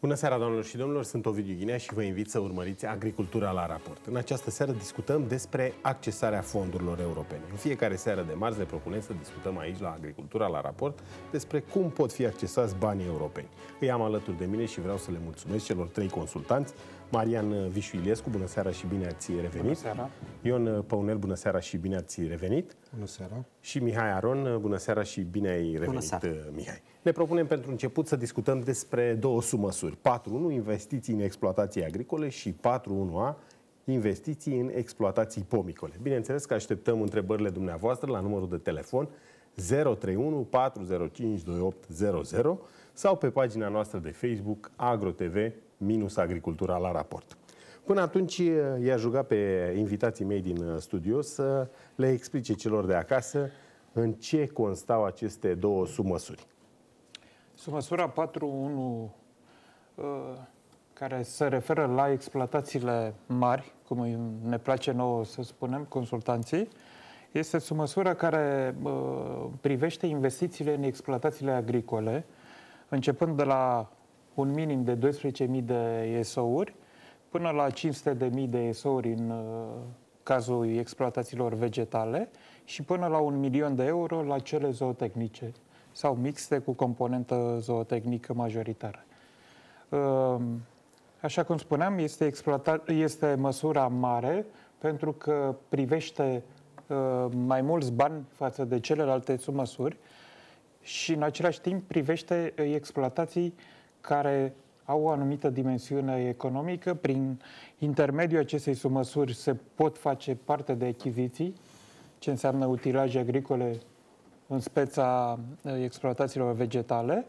Bună seara, doamnelor și domnilor! Sunt Ovidiu Ghinea și vă invit să urmăriți Agricultura la raport. În această seară discutăm despre accesarea fondurilor europene. În fiecare seară de marți ne propunem să discutăm aici la Agricultura la raport despre cum pot fi accesați banii europeni. Îi am alături de mine și vreau să le mulțumesc celor trei consultanți Marian uh, Vișuilescu, bună seara și bine ați revenit. Bună seara. Ion uh, Păunel, bună seara și bine ați revenit. Bună seara. Și Mihai Aron, uh, bună seara și bine ai revenit, bună seara. Mihai. Ne propunem pentru început să discutăm despre două sumăsuri. 4.1, investiții în exploatații agricole și 4.1a, investiții în exploatații pomicole. Bineînțeles că așteptăm întrebările dumneavoastră la numărul de telefon 031 405 2800 sau pe pagina noastră de Facebook AgroTV minus agricultura la raport. Până atunci i a jucat pe invitații mei din studio să le explice celor de acasă în ce constau aceste două sumăsuri. Sumăsura 4.1 uh, care se referă la exploatațiile mari, cum ne place nouă să spunem, consultanții, este sumăsura care uh, privește investițiile în exploatațiile agricole, începând de la un minim de 12.000 de ESO-uri până la 500.000 de ESO-uri în uh, cazul exploatațiilor vegetale și până la un milion de euro la cele zootehnice sau mixte cu componentă zootehnică majoritară. Uh, așa cum spuneam, este, este măsura mare pentru că privește uh, mai mulți bani față de celelalte măsuri și în același timp privește exploatații uh, care au o anumită dimensiune economică, prin intermediul acestei sumăsuri se pot face parte de achiziții, ce înseamnă utilaje agricole în speța eh, exploatațiilor vegetale,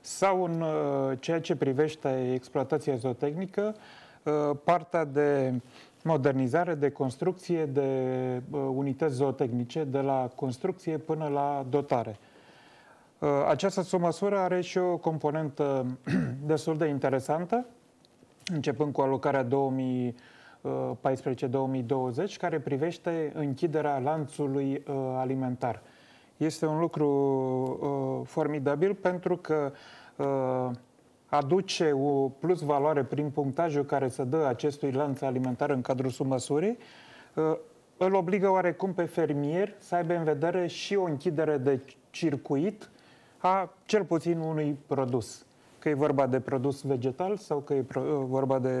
sau în eh, ceea ce privește exploatația zootehnică, eh, partea de modernizare, de construcție, de unități zootehnice, de la construcție până la dotare. Uh, această sumăsură are și o componentă destul de interesantă, începând cu alocarea 2014-2020, care privește închiderea lanțului uh, alimentar. Este un lucru uh, formidabil pentru că aduce o plus valoare prin punctajul care se dă acestui lanț alimentar în cadrul sumăsurii, îl obligă oarecum pe fermier să aibă în vedere și o închidere de circuit a cel puțin unui produs. Că e vorba de produs vegetal sau că e vorba de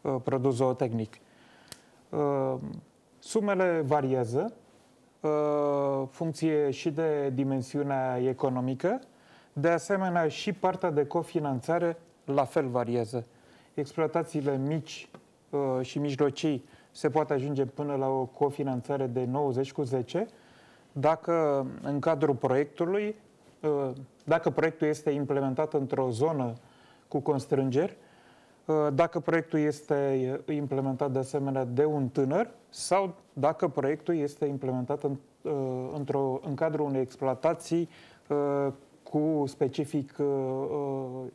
uh, produs zootehnic. Uh, sumele variază, uh, funcție și de dimensiunea economică, de asemenea și partea de cofinanțare la fel variază. Exploatațiile mici și mijlocii se poate ajunge până la o cofinanțare de 90 cu 10, dacă în cadrul proiectului Ă, dacă proiectul este implementat într-o zonă cu constrângeri, ă, dacă proiectul este implementat de asemenea de un tânăr sau dacă proiectul este implementat în, ă, într-o, în cadrul unei exploatații cu specific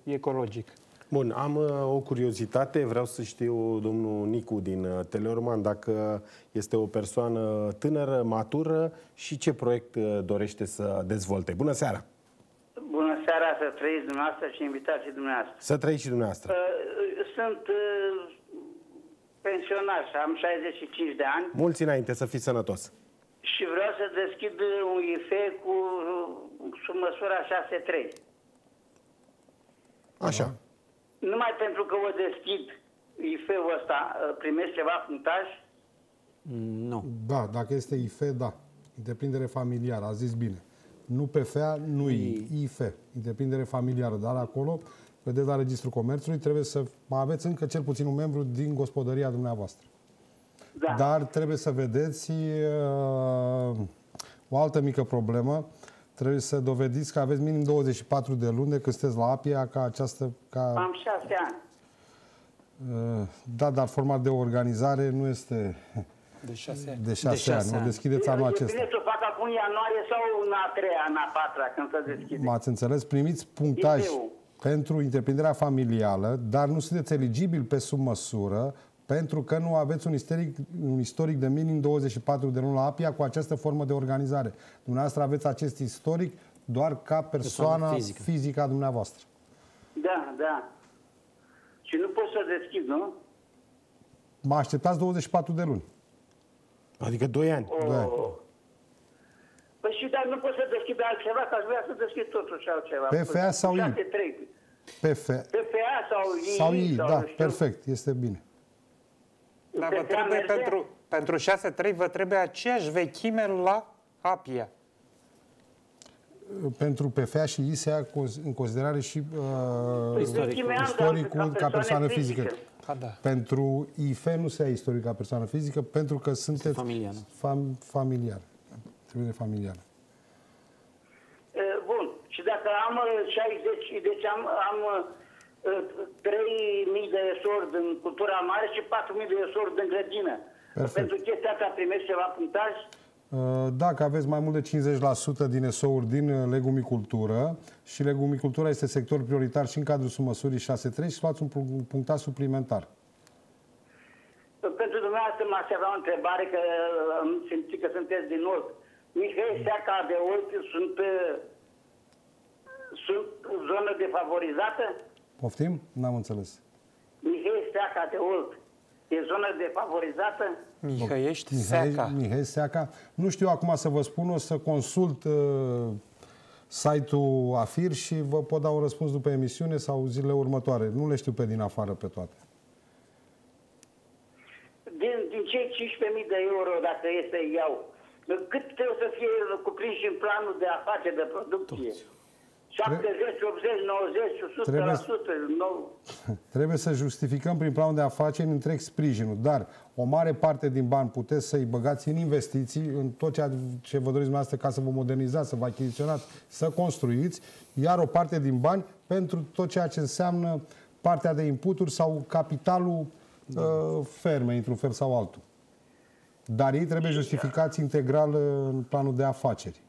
ecologic. Bun, am o curiozitate, vreau să știu domnul Nicu din Teleorman dacă este o persoană tânără, matură și ce proiect dorește să dezvolte. Bună seara! Bună seara, să trăiți dumneavoastră și invitații dumneavoastră. Să trăiți și dumneavoastră. Uh, uh, sunt uh, pensionar și am 65 de ani. Mulți înainte să fiți sănătos. Și vreau să deschid un IFE cu sub măsura 6-3. Așa. Numai pentru că o deschid IFE-ul ăsta, primesc ceva punctaj? Mm, nu. Da, dacă este IFE, da. Deprindere familiară, a zis bine. Nu PFA, nu I. IF, întreprindere familiară. Dar acolo, vedeți la Registrul Comerțului, trebuie să mai aveți încă cel puțin un membru din gospodăria dumneavoastră. Da. Dar trebuie să vedeți uh, o altă mică problemă. Trebuie să dovediți că aveți minim 24 de luni de când sunteți la APIA ca această... Ca... Am șase ani. Uh, da, dar forma de organizare nu este... De șase ani. De șase, de șase ani. ani. O deschideți anul acesta. Bine, acum ianuarie sau în a treia, în a patra, când se deschide. M-ați înțeles, primiți punctaj Ideu. pentru întreprinderea familială, dar nu sunteți eligibil pe sub măsură pentru că nu aveți un istoric, un istoric de minim 24 de luni la APIA cu această formă de organizare. Dumneavoastră aveți acest istoric doar ca persoana fizică. fizică a dumneavoastră. Da, da. Și nu pot să deschid, nu? Mă așteptați 24 de luni. Adică 2 ani. Oh. 2 ani. Păi și dar nu pot să deschid altceva, că aș vrea să deschid totuși altceva. PFA păi, sau I? PFA. PFA sau I. Sau I, sau da, perfect, este bine. Dar vă trebuie pentru, pentru 6-3 vă trebuie aceeași vechime la Apia. Pentru PFA și I se ia în considerare și uh, păi, istoricul, ca persoană fizică. fizică. da. Pentru IFE nu se ia istoric ca persoană fizică pentru că sunteți familiar. Fam, familiar trebuie familială. Bun. Și dacă am 60, uh, deci am, am 3.000 uh, de esordi în cultura mare și 4.000 de esordi în grădină. Perfect. Pentru chestia asta primești ceva punctaj? Dacă aveți mai mult de 50% din ESO-uri din uh, legumicultură și legumicultura este sector prioritar și în cadrul 6-3 și luați un punctat suplimentar. Pentru dumneavoastră m-aș avea o întrebare că am simțit că sunteți din nord ăștia ca de ochi sunt, uh, sunt zonă defavorizată? Poftim? N-am înțeles. Mihai, Seaca de Olt e zonă defavorizată? Mihai, Mihai, Seaca. Mihai, Seaca. Nu știu acum să vă spun, o să consult uh, site-ul AFIR și vă pot da un răspuns după emisiune sau zilele următoare. Nu le știu pe din afară pe toate. Din, din cei 15.000 de euro, dacă este iau, cât trebuie să fie cuprins în planul de afaceri de producție? Toți. 70, 80, 90, 100%, trebuie, 100%, Trebuie să justificăm prin planul de afaceri întreg sprijinul, dar o mare parte din bani puteți să-i băgați în investiții, în tot ceea ce vă doriți dumneavoastră ca să vă modernizați, să vă achiziționați, să construiți, iar o parte din bani pentru tot ceea ce înseamnă partea de inputuri sau capitalul da. uh, ferme, într-un fel sau altul. Dar ei trebuie justificați integral uh, în planul de afaceri.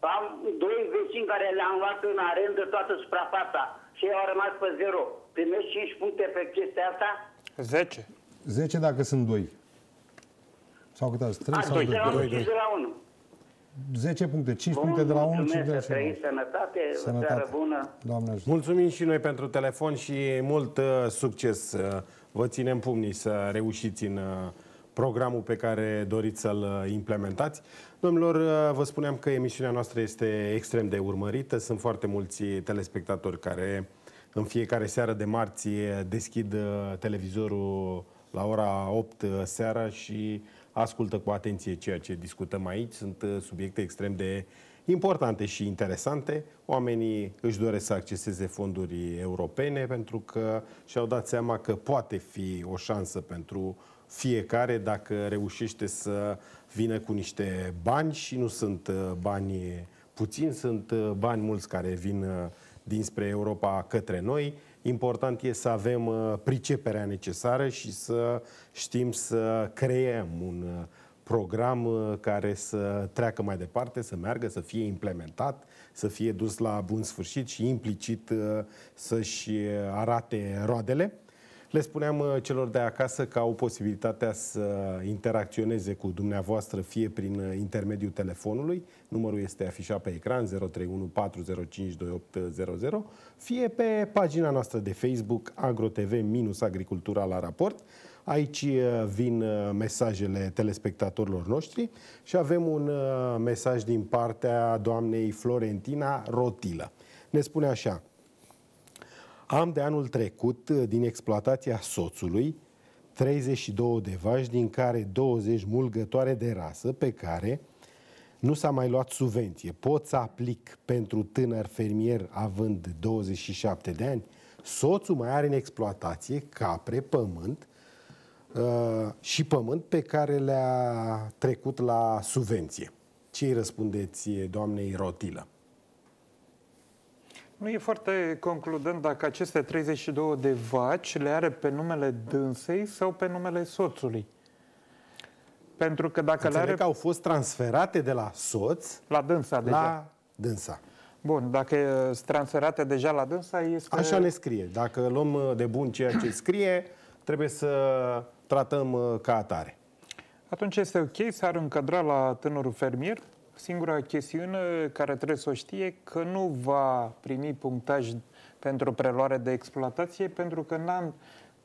Am doi vecini care le-am luat în arendă toată suprafața și ei au rămas pe zero. Primești 5 puncte pe chestia asta? 10. 10 dacă sunt 2. Sau câte azi? 3 A, sau 2? 2, 2, 2. la 1. 10 puncte, 5 Bun, puncte de la 1, 5 de la 1. sănătate, sănătate. bună. Doamne ajută. Mulțumim și noi pentru telefon și mult uh, succes. Uh, vă ținem pumnii să reușiți în uh, programul pe care doriți să-l uh, implementați. Domnilor, uh, vă spuneam că emisiunea noastră este extrem de urmărită. Sunt foarte mulți telespectatori care în fiecare seară de marți uh, deschid televizorul la ora 8 seara și ascultă cu atenție ceea ce discutăm aici. Sunt subiecte extrem de importante și interesante. Oamenii își doresc să acceseze fonduri europene pentru că și-au dat seama că poate fi o șansă pentru fiecare dacă reușește să vină cu niște bani și nu sunt uh, bani puțini, sunt uh, bani mulți care vin uh, dinspre Europa către noi. Important e să avem priceperea necesară și să știm să creăm un program care să treacă mai departe, să meargă, să fie implementat, să fie dus la bun sfârșit și implicit să-și arate roadele. Le spuneam uh, celor de acasă că au posibilitatea să interacționeze cu dumneavoastră fie prin uh, intermediul telefonului, numărul este afișat pe ecran 031405200, fie pe pagina noastră de Facebook agrotv-agricultura la raport. Aici uh, vin mesajele telespectatorilor noștri și avem un mesaj din partea doamnei Florentina Rotila. Ne spune așa, am de anul trecut uh, din exploatația soțului 32 de vaci, din care 20 mulgătoare de rasă, pe care nu s-a mai luat subvenție. Pot să aplic pentru tânăr fermier având 27 de ani? Soțul mai are în exploatație capre, pământ uh, și pământ pe care le-a trecut la subvenție. Ce îi răspundeți doamnei Rotilă? Nu e foarte concludent dacă aceste 32 de vaci le are pe numele dânsei sau pe numele soțului. Pentru că dacă Înțeleg le are... că au fost transferate de la soț... La dânsa deja. La dânsa. Bun, dacă sunt transferate deja la dânsa, este... Așa ne scrie. Dacă luăm uh, de bun ceea ce scrie, trebuie să tratăm uh, ca atare. Atunci este ok, să ar încădra la tânărul fermier Singura chestiune care trebuie să o știe că nu va primi punctaj pentru preluare de exploatație pentru că n-am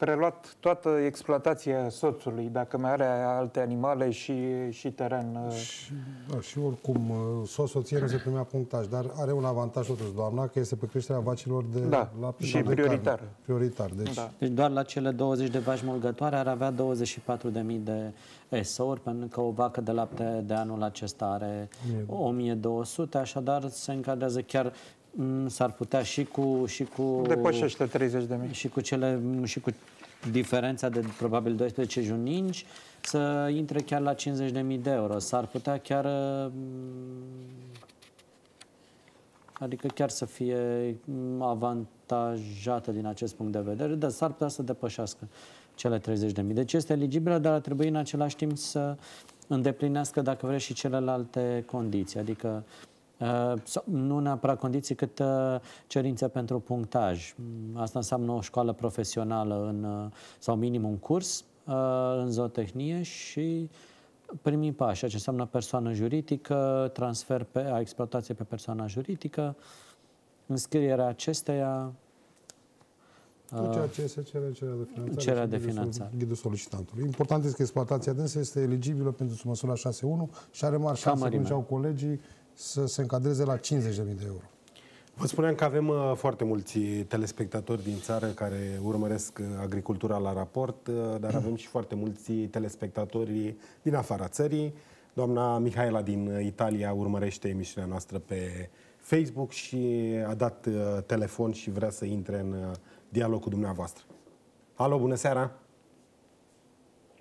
preluat toată exploatația soțului, dacă mai are alte animale și, și teren. Uh. Și, da, și oricum, uh, soț soție nu se primea punctaj, dar are un avantaj totuși, doamna, că este pe creșterea vacilor de da, la și de prioritar. Carne. Prioritar, deci... Da. deci doar la cele 20 de vaci mulgătoare ar avea 24.000 de eso pentru că o vacă de lapte de anul acesta are 1200, așadar se încadrează chiar Mm, s-ar putea și cu, și cu... Depășește 30 de mii. Și cu, cele, și cu diferența de probabil 12 juninci să intre chiar la 50 de mii de euro. S-ar putea chiar... Mm, adică chiar să fie avantajată din acest punct de vedere, dar s-ar putea să depășească cele 30 de mii. Deci este eligibilă, dar ar trebui în același timp să îndeplinească, dacă vrei și celelalte condiții. Adică uh, Uh, nu neapărat condiții, cât uh, cerințe pentru punctaj. Mm, asta înseamnă o școală profesională în, uh, sau minim un curs în zootehnie și primii pași, ce înseamnă persoană juridică, transfer pe, a exploatației pe persoana juridică, înscrierea acesteia, tot ceea ce se cere cererea de finanțare. Cererea de finanțare. Ghidul solicitantului. Important este că exploatația dânsă este eligibilă pentru măsura 6.1 și are mari șanse, cum au colegii, să se încadreze la 50.000 de euro. Vă spuneam că avem uh, foarte mulți telespectatori din țară care urmăresc uh, agricultura la raport, uh, dar avem și foarte mulți telespectatori din afara țării. Doamna Mihaela din Italia urmărește emisiunea noastră pe Facebook și a dat telefon și vrea să intre în dialog cu dumneavoastră. Alo, bună seara!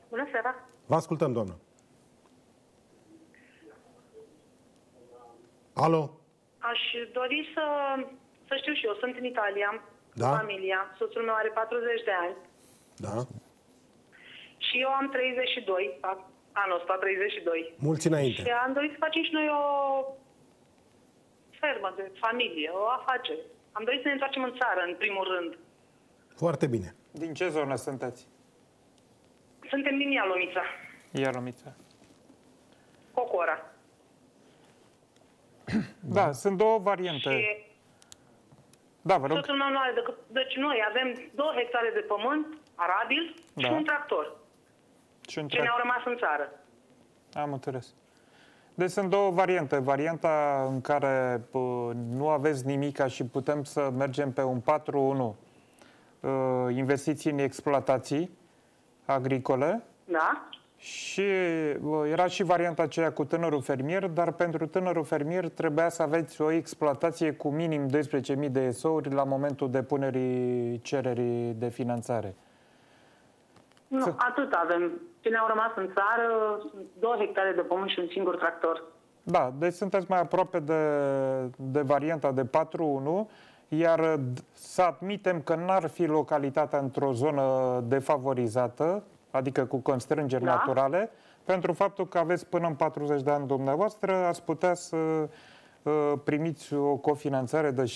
Bună seara! Vă ascultăm, doamnă! Alo? Aș dori să, să știu și eu, sunt în Italia, da? familia, soțul meu are 40 de ani. Da. Și eu am 32, anul ăsta 32. Mulți înainte. Și am dorit să facem și noi o fermă de familie, o afacere. Am dorit să ne întoarcem în țară, în primul rând. Foarte bine. Din ce zonă sunteți? Suntem din Ialomița. Ialomița. Cocora. Da, da sunt două variante. Și da, vă rog. Totul meu nu are decât... Deci noi avem două hectare de pământ, arabil da. și un tractor. Și un tractor. Ce ne-au rămas în țară. Am înțeles. Deci sunt două variante. Varianta în care nu aveți nimic și putem să mergem pe un 4-1. Uh, investiții în exploatații agricole. Da. Și uh, era și varianta aceea cu tânărul fermier, dar pentru tânărul fermier trebuia să aveți o exploatație cu minim 12.000 de ESO-uri la momentul depunerii cererii de finanțare. Nu, atât avem. Cine au rămas în țară, 2 hectare de pământ și un singur tractor. Da, deci sunteți mai aproape de, de varianta de 4-1, iar să admitem că n-ar fi localitatea într-o zonă defavorizată, adică cu constrângeri da. naturale, pentru faptul că aveți până în 40 de ani dumneavoastră, ați putea să uh, primiți o cofinanțare de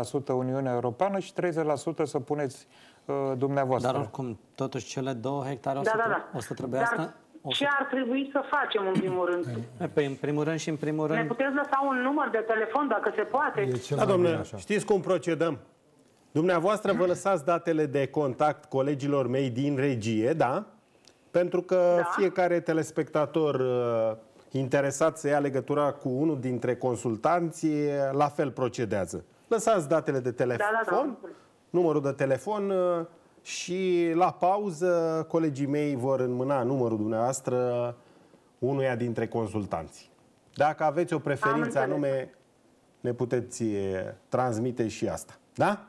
70% Uniunea Europeană și 30% să puneți uh, dumneavoastră. Dar oricum, totuși cele două hectare o da, să, da, da, da. O să trebuiască... Dar... O ce ar trebui să facem în primul rând? Păi în primul rând și în primul rând... Ne puteți lăsa un număr de telefon dacă se poate? Da, domnule, știți cum procedăm? Dumneavoastră vă lăsați datele de contact colegilor mei din regie, da? Pentru că da. fiecare telespectator uh, interesat să ia legătura cu unul dintre consultanții, la fel procedează. Lăsați datele de telefon, da, da, da. numărul de telefon uh, și la pauză colegii mei vor înmâna numărul dumneavoastră unuia dintre consultanți. Dacă aveți o preferință anume, ne puteți uh, transmite și asta. Da?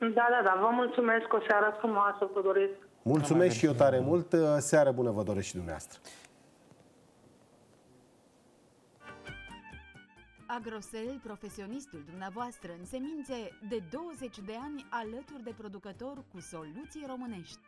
Da, da, da. Vă mulțumesc. O seară frumoasă vă doresc. Mulțumesc și eu tare mult. Seară bună vă doresc și dumneavoastră. Agrosel, profesionistul dumneavoastră în semințe, de 20 de ani alături de producător cu soluții românești.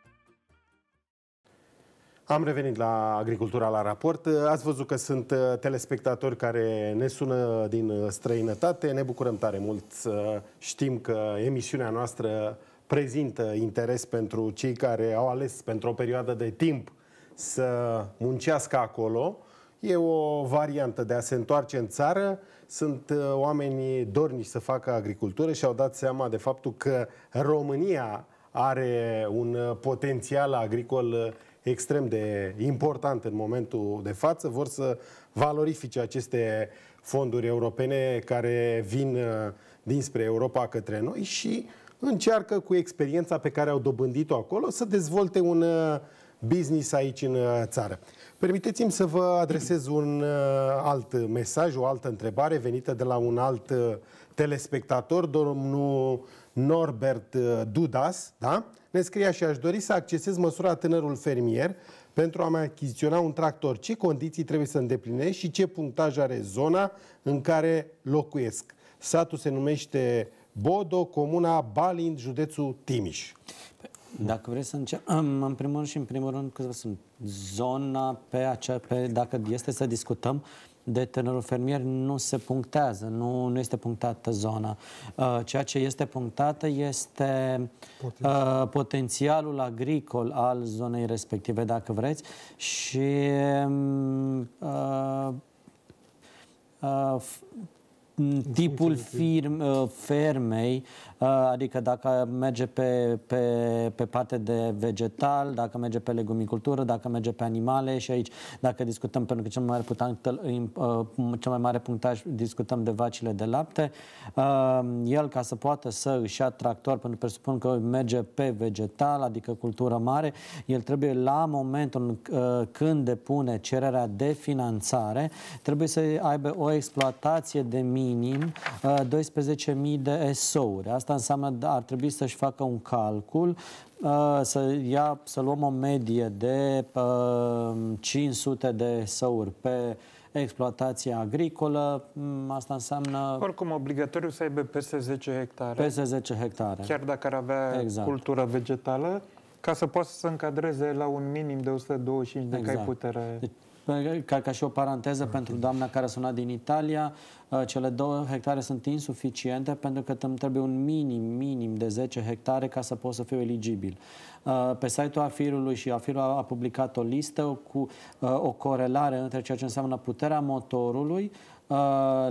Am revenit la agricultura la raport. Ați văzut că sunt uh, telespectatori care ne sună din uh, străinătate. Ne bucurăm tare mult să știm că emisiunea noastră prezintă interes pentru cei care au ales pentru o perioadă de timp să muncească acolo. E o variantă de a se întoarce în țară. Sunt uh, oameni dornici să facă agricultură și au dat seama de faptul că România are un potențial agricol extrem de important în momentul de față, vor să valorifice aceste fonduri europene care vin uh, dinspre Europa către noi și încearcă cu experiența pe care au dobândit-o acolo să dezvolte un uh, business aici în uh, țară. Permiteți-mi să vă adresez un alt mesaj, o altă întrebare venită de la un alt telespectator, domnul Norbert Dudas, da? Ne scrie așa, aș dori să accesez măsura tânărul fermier pentru a-mi achiziționa un tractor. Ce condiții trebuie să îndeplinești și ce punctaj are zona în care locuiesc? Satul se numește Bodo, comuna Balind, județul Timiș. Păi, dacă vreți să încep, în primul rând și în primul rând, câteva sunt zona pe acea, pe, dacă este să discutăm, de tânărul fermier nu se punctează, nu, nu este punctată zona. Uh, ceea ce este punctată este Potențial. Uh, potențialul agricol al zonei respective, dacă vreți, și um, uh, uh, tipul firm, uh, fermei adică dacă merge pe, pe, pe parte de vegetal, dacă merge pe legumicultură, dacă merge pe animale și aici, dacă discutăm, pentru că cel mai mare, putant, cel mai mare punctaj discutăm de vacile de lapte, el ca să poată să își ia tractor, pentru că presupun că merge pe vegetal, adică cultură mare, el trebuie la momentul când depune cererea de finanțare, trebuie să aibă o exploatație de minim 12.000 de SO-uri. Asta Asta înseamnă da, ar trebui să-și facă un calcul, uh, să, ia, să luăm o medie de 500 uh, de săuri pe exploatația agricolă, mm, asta înseamnă... Oricum, obligatoriu să aibă peste 10 hectare. Peste 10 hectare. Chiar dacă ar avea exact. cultură vegetală, ca să poată să încadreze la un minim de 125 de exact. cai putere. Deci, ca, ca și o paranteză okay. pentru doamna care a sunat din Italia, uh, cele două hectare sunt insuficiente pentru că îmi trebuie un minim, minim de 10 hectare ca să pot să fiu eligibil. Uh, pe site-ul Afirului și Afirul a publicat o listă cu uh, o corelare între ceea ce înseamnă puterea motorului Uh,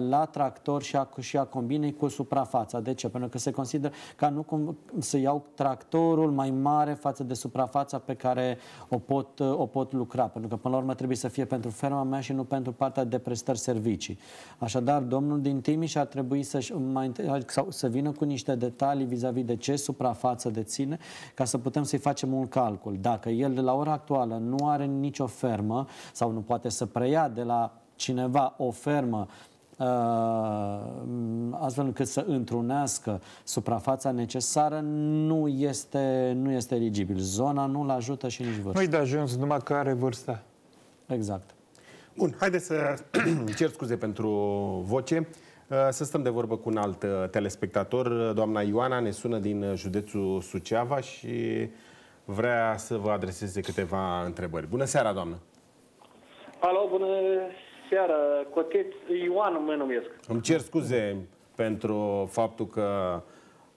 la tractor și a, și a combinei cu suprafața. De ce? Pentru că se consideră ca nu cum să iau tractorul mai mare față de suprafața pe care o pot, uh, o pot lucra. Pentru că până la urmă trebuie să fie pentru ferma mea și nu pentru partea de prestări servicii. Așadar, domnul din Timiș ar trebui să, mai, sau să vină cu niște detalii vis-a-vis -vis de ce suprafață deține ca să putem să-i facem un calcul. Dacă el la ora actuală nu are nicio fermă sau nu poate să preia de la cineva o fermă uh, astfel încât să întrunească suprafața necesară, nu este, nu este eligibil. Zona nu-l ajută și nici vârsta. Nu-i de ajuns numai că are vârsta. Exact. Bun, haideți să cer scuze pentru voce. Uh, să stăm de vorbă cu un alt uh, telespectator. Doamna Ioana ne sună din județul Suceava și vrea să vă adreseze câteva întrebări. Bună seara, doamnă! Alo, bună seara, Coteț Ioan mă numesc. Îmi cer scuze pentru faptul că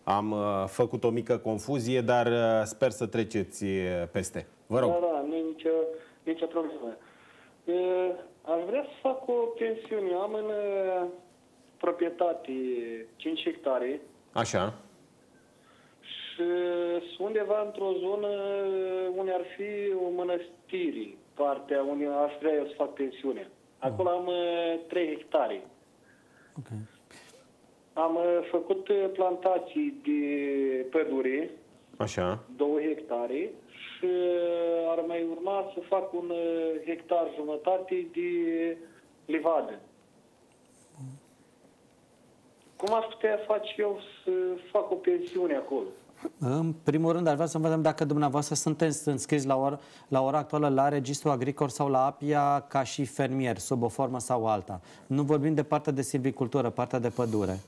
am uh, făcut o mică confuzie, dar uh, sper să treceți uh, peste. Vă rog. Da, da, nu e nicio, nicio problemă. Aș vrea să fac o pensiune. Am în proprietate 5 hectare. Așa. Și undeva într-o zonă unde ar fi o mănăstire, partea unde aș vrea eu să fac pensiunea. Acolo am 3 uh, hectare. Okay. Am uh, făcut uh, plantații de pădure, Așa. 2 hectare, și ar mai urma să fac un hectar jumătate de livadă. Cum aș putea face eu să fac o pensiune acolo? În primul rând, ar vrea să vedem dacă dumneavoastră sunteți înscris la ora, la ora actuală la Registrul Agricol sau la APIA ca și fermier, sub o formă sau alta. Nu vorbim de partea de silvicultură, partea de pădure.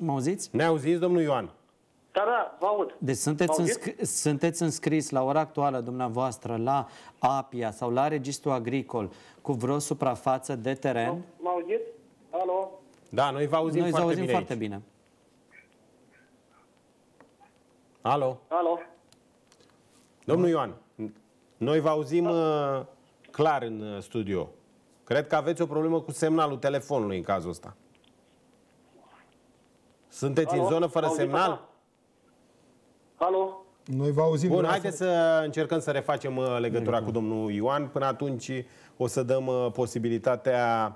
Mă auziți? Ne auziți, domnul Ioan. Da, da, vă aud. Deci sunteți, înscri- sunteți înscris la ora actuală dumneavoastră la APIA sau la Registrul Agricol cu vreo suprafață de teren? Nu. Da, noi vă auzim noi foarte auzim bine foarte aici. bine. Alo. Alo. Domnul Ioan, noi vă auzim da. Uh, clar în uh, studio. Cred că aveți o problemă cu semnalul telefonului în cazul ăsta. Sunteți Alo? în zonă fără semnal? Alo? Noi vă auzim. Bun, haideți să încercăm să refacem uh, legătura cu domnul Ioan. Până atunci o să dăm posibilitatea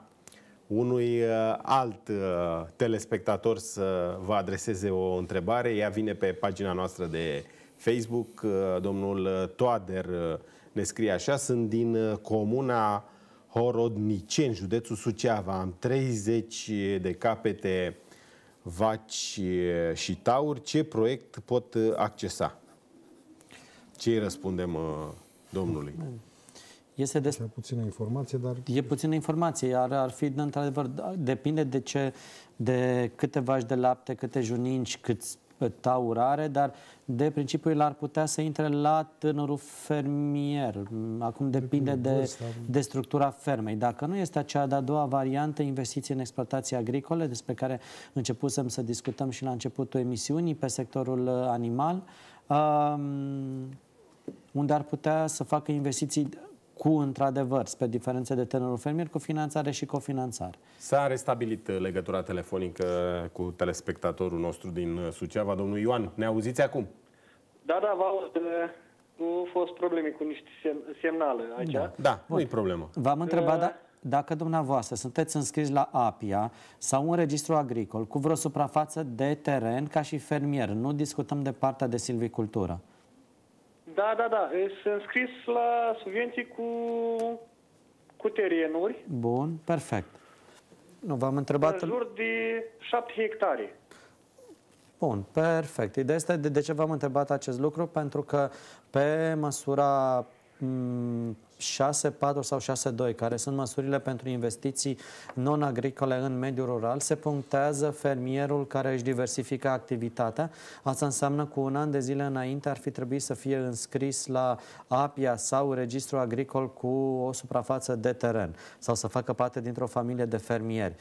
unui uh, alt uh, telespectator să vă adreseze o întrebare. Ea vine pe pagina noastră de Facebook. Uh, domnul Toader ne scrie așa. Sunt din comuna Horodniceni, județul Suceava. Am 30 de capete vaci și tauri. Ce proiect pot accesa? Ce îi răspundem domnului? Este de... Este puțină informație, dar... E puțină informație, iar ar fi, într-adevăr, da, depinde de ce, de câte vaci de lapte, câte juninci, câți taur are, dar de principiu el ar putea să intre la tânărul fermier. Acum depinde de, de structura fermei. Dacă nu este acea de-a doua variantă, investiții în exploatații agricole, despre care începusem să discutăm și la începutul emisiunii pe sectorul uh, animal, um, unde ar putea să facă investiții cu, într-adevăr, spre diferențe de tânărul fermier, cu finanțare și cofinanțare. S-a restabilit uh, legătura telefonică cu telespectatorul nostru din uh, Suceava, domnul Ioan. Ne auziți acum? Da, da, vă aud. Uh, nu au fost probleme cu niște semnale aici. Da, da nu e problemă. V-am întrebat, da, dacă dumneavoastră sunteți înscriși la APIA sau un registru agricol cu vreo suprafață de teren ca și fermier, nu discutăm de partea de silvicultură. Da, da, da. Sunt scris la subvenții cu, cu terenuri. Bun, perfect. Nu, v-am întrebat... În jur de 7 hectare. Bun, perfect. Ideea este de, de ce v-am întrebat acest lucru, pentru că pe măsura 6.4 sau 6.2, care sunt măsurile pentru investiții non-agricole în mediul rural, se punctează fermierul care își diversifică activitatea. Asta înseamnă cu un an de zile înainte ar fi trebuit să fie înscris la APIA sau registru agricol cu o suprafață de teren sau să facă parte dintr-o familie de fermieri.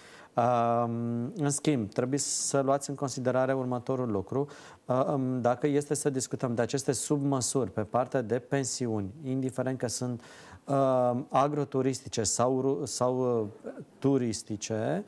În schimb, trebuie să luați în considerare următorul lucru. Dacă este să discutăm de aceste submăsuri pe partea de pensiuni, indiferent că sunt uh, uh, agroturistice sau, sau uh, turistice,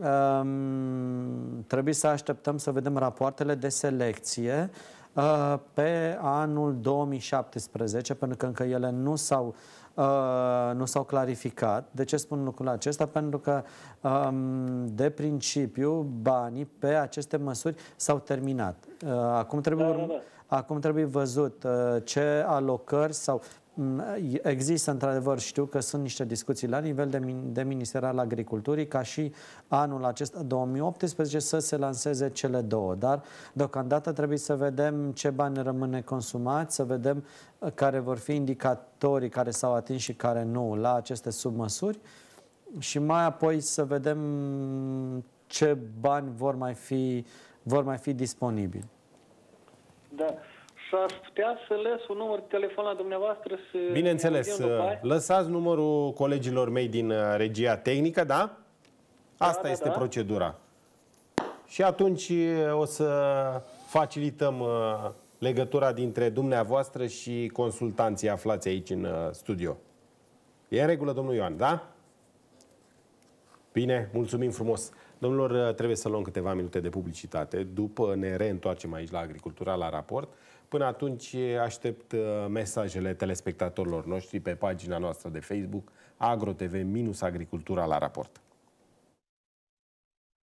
um, trebuie să așteptăm să vedem rapoartele de selecție uh, pe anul 2017, pentru că încă ele nu s-au Uh, nu s-au clarificat. De ce spun lucrul acesta? Pentru că, um, de principiu, banii pe aceste măsuri s-au terminat. Uh, acum trebuie... Da, da, da. Acum trebuie văzut uh, ce alocări sau Mm, există, într-adevăr, știu că sunt niște discuții la nivel de, de Minister al Agriculturii ca și anul acesta, 2018, să se lanseze cele două. Dar, deocamdată, trebuie să vedem ce bani rămâne consumați, să vedem uh, care vor fi indicatorii care s-au atins și care nu la aceste submăsuri și mai apoi să vedem ce bani vor mai fi, vor mai fi disponibili. Da. S-ar putea să lăs un număr de telefon la dumneavoastră să... Bineînțeles, lăsați numărul colegilor mei din uh, regia tehnică, da? da? Asta da, este da. procedura. Și atunci uh, o să facilităm uh, legătura dintre dumneavoastră și consultanții aflați aici în studio. E în regulă, domnul Ioan, da? Bine, mulțumim frumos. Domnilor, trebuie să luăm câteva minute de publicitate. După ne reîntoarcem aici la Agricultura, la raport. Până atunci aștept uh, mesajele telespectatorilor noștri pe pagina noastră de Facebook agrotv-agricultura la raport.